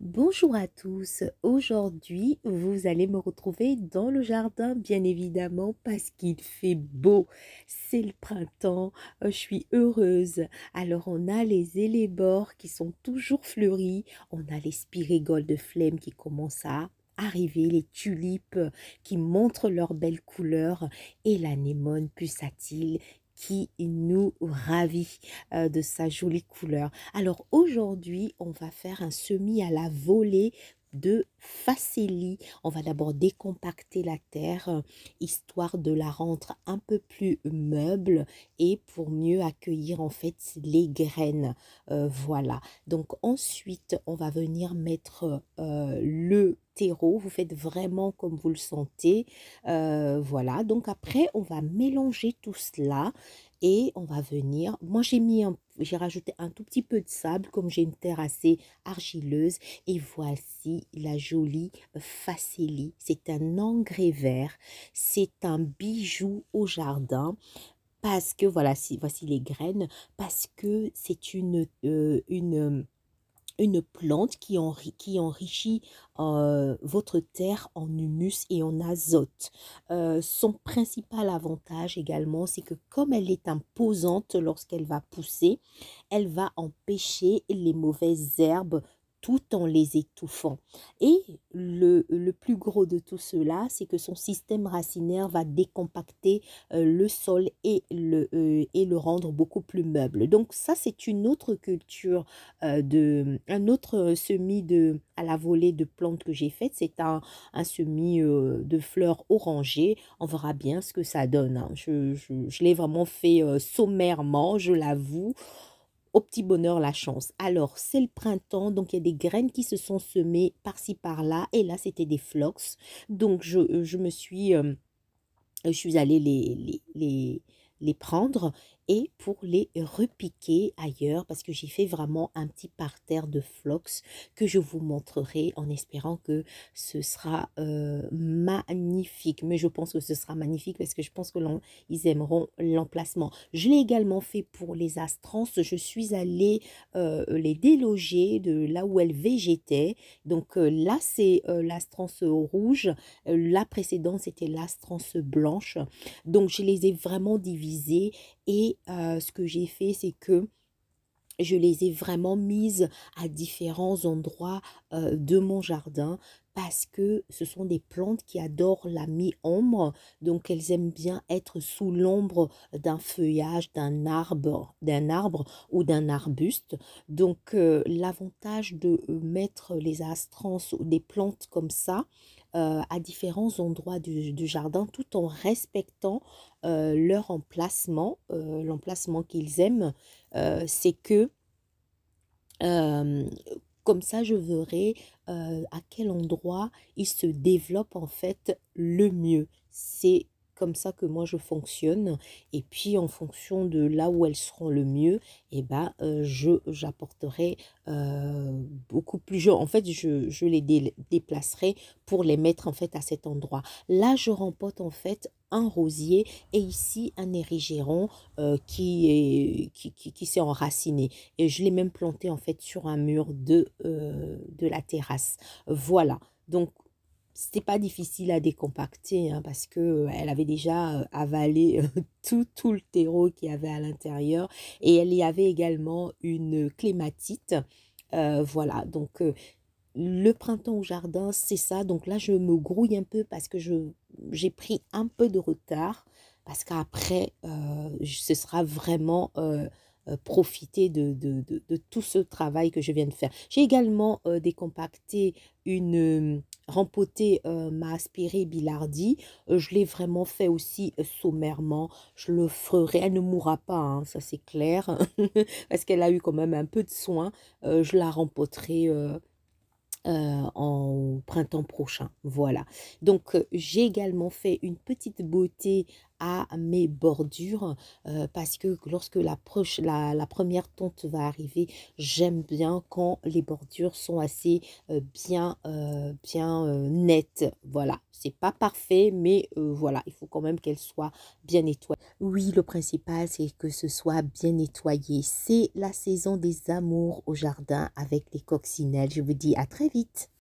Bonjour à tous, aujourd'hui vous allez me retrouver dans le jardin bien évidemment parce qu'il fait beau, c'est le printemps, euh, je suis heureuse. Alors on a les élébores qui sont toujours fleuris, on a les spirigoles de flemme qui commencent à arriver, les tulipes qui montrent leurs belles couleurs et l'anémone pussatile nous ravit euh, de sa jolie couleur. Alors aujourd'hui, on va faire un semis à la volée de facélie. On va d'abord décompacter la terre, euh, histoire de la rendre un peu plus meuble et pour mieux accueillir en fait les graines. Euh, voilà. Donc ensuite, on va venir mettre le terreau, vous faites vraiment comme vous le sentez. Euh, voilà, donc après, on va mélanger tout cela et on va venir. Moi, j'ai mis j'ai rajouté un tout petit peu de sable comme j'ai une terre assez argileuse et voici la jolie facélie. C'est un engrais vert, c'est un bijou au jardin parce que voilà, si, voici les graines parce que c'est une euh, une une plante qui, qui enrichit votre terre en humus et en azote. son principal avantage également, c'est que comme elle est imposante lorsqu'elle va pousser, elle va empêcher les mauvaises herbes tout en les étouffant. Et le, plus gros de tout cela, c'est que son système racinaire va décompacter euh, le sol et le, euh, et le rendre beaucoup plus meuble. Donc ça, c'est une autre culture, euh, de, un autre semis de, à la volée de plantes que j'ai faite. C'est un, un semis de fleurs orangées. On verra bien ce que ça donne. Hein. je l'ai vraiment fait sommairement, je l'avoue au petit bonheur la chance. Alors, c'est le printemps, donc il y a des graines qui se sont semées par-ci par-là, et là, c'était des flox Donc, je, euh, je me suis... Euh, je suis allée les, les, les les prendre et pour les repiquer ailleurs parce que j'ai fait vraiment un petit parterre de phlox que je vous montrerai en espérant que ce sera euh, magnifique. Mais je pense que ce sera magnifique parce que je pense que ils aimeront l'emplacement. Je l'ai également fait pour les astrances. Je suis allée euh, les déloger de là où elles végétaient. Donc euh, là, c'est l'astrance rouge. la précédente, c'était l'astrance blanche. Donc je les ai vraiment divisées et euh, ce que j'ai fait, c'est que je les ai vraiment mises à différents endroits euh, de mon jardin parce que ce sont des plantes qui adorent la mi-ombre, donc elles aiment bien être sous l'ombre d'un feuillage, d'un arbre, d'un arbre ou d'un arbuste. Donc euh, l'avantage de mettre les astrances ou des plantes comme ça, euh, à différents endroits du, jardin tout en respectant euh, leur emplacement, euh, l'emplacement qu'ils aiment. C'est que comme ça, je verrai à quel endroit ils se développent en fait le mieux. C'est comme ça que moi je fonctionne. Et puis en fonction de là où elles seront le mieux, et eh ben, euh, je j'apporterai euh, beaucoup plus. en fait, je, les déplacerai pour les mettre en fait à cet endroit. Là, je rempote en fait un rosier et ici un érigéron euh, qui est qui, s'est enraciné et je l'ai même planté en fait sur un mur de de la terrasse. Voilà. Donc c'était pas difficile à décompacter hein, parce que euh, elle avait déjà euh, avalé euh, tout, le terreau qu'il y avait à l'intérieur et elle y avait également une clématite. voilà, donc le printemps au jardin, c'est ça. Donc là, je me grouille un peu parce que je j'ai pris un peu de retard parce qu'après, ce sera vraiment profiter de, de, tout ce travail que je viens de faire. J'ai également décompacté une rempoter euh, ma aspirée Bilardi. Euh, je l'ai vraiment fait aussi euh, sommairement. Je le ferai. Elle ne mourra pas, hein, ça c'est clair. parce qu'elle a eu quand même un peu de soin. je la rempoterai. en printemps prochain. Voilà. Donc j'ai également fait une petite beauté mes bordures euh, parce que lorsque la, la, première tonte va arriver, j'aime bien quand les bordures sont assez euh, bien, euh, bien nettes. Voilà, c'est pas parfait, mais voilà, il faut quand même qu'elles soient bien nettoyées. Oui, le principal, c'est que ce soit bien nettoyé. C'est la saison des amours au jardin avec les coccinelles. Je vous dis à très vite.